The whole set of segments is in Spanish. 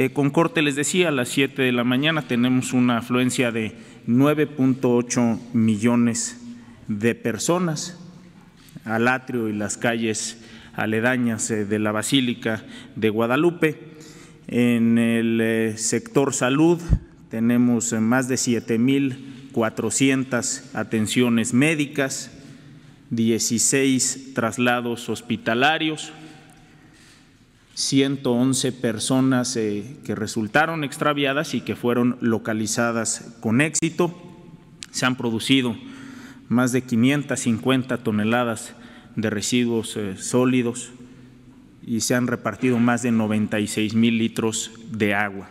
Eh, con corte, les decía, a las 7 de la mañana tenemos una afluencia de 9.8 millones de personas al atrio y las calles aledañas eh, de la Basílica de Guadalupe. En el eh, sector salud tenemos más de 7.400 atenciones médicas, 16 traslados hospitalarios, 111 personas eh, que resultaron extraviadas y que fueron localizadas con éxito. Se han producido más de 550 toneladas de residuos eh, sólidos y se han repartido más de 96 mil litros de agua.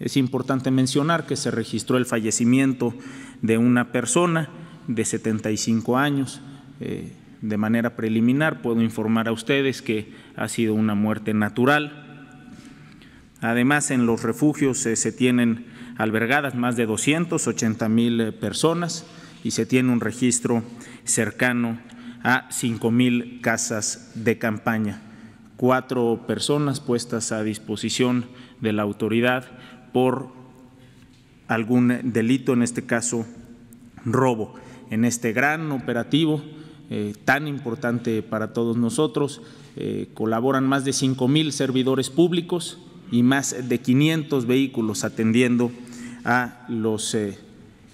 Es importante mencionar que se registró el fallecimiento de una persona de 75 años. Eh, de manera preliminar puedo informar a ustedes que ha sido una muerte natural. Además, en los refugios eh, se tienen albergadas más de 280 mil eh, personas y se tiene un registro cercano a 5 mil casas de campaña. Cuatro personas puestas a disposición de la autoridad por algún delito, en este caso robo. En este gran operativo eh, tan importante para todos nosotros. Eh, colaboran más de cinco mil servidores públicos y más de 500 vehículos atendiendo a los eh,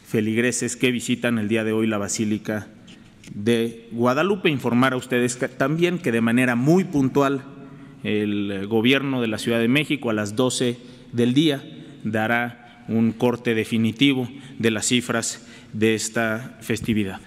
feligreses que visitan el día de hoy la Basílica de Guadalupe. Informar a ustedes también que de manera muy puntual el gobierno de la Ciudad de México a las 12 del día dará un corte definitivo de las cifras de esta festividad.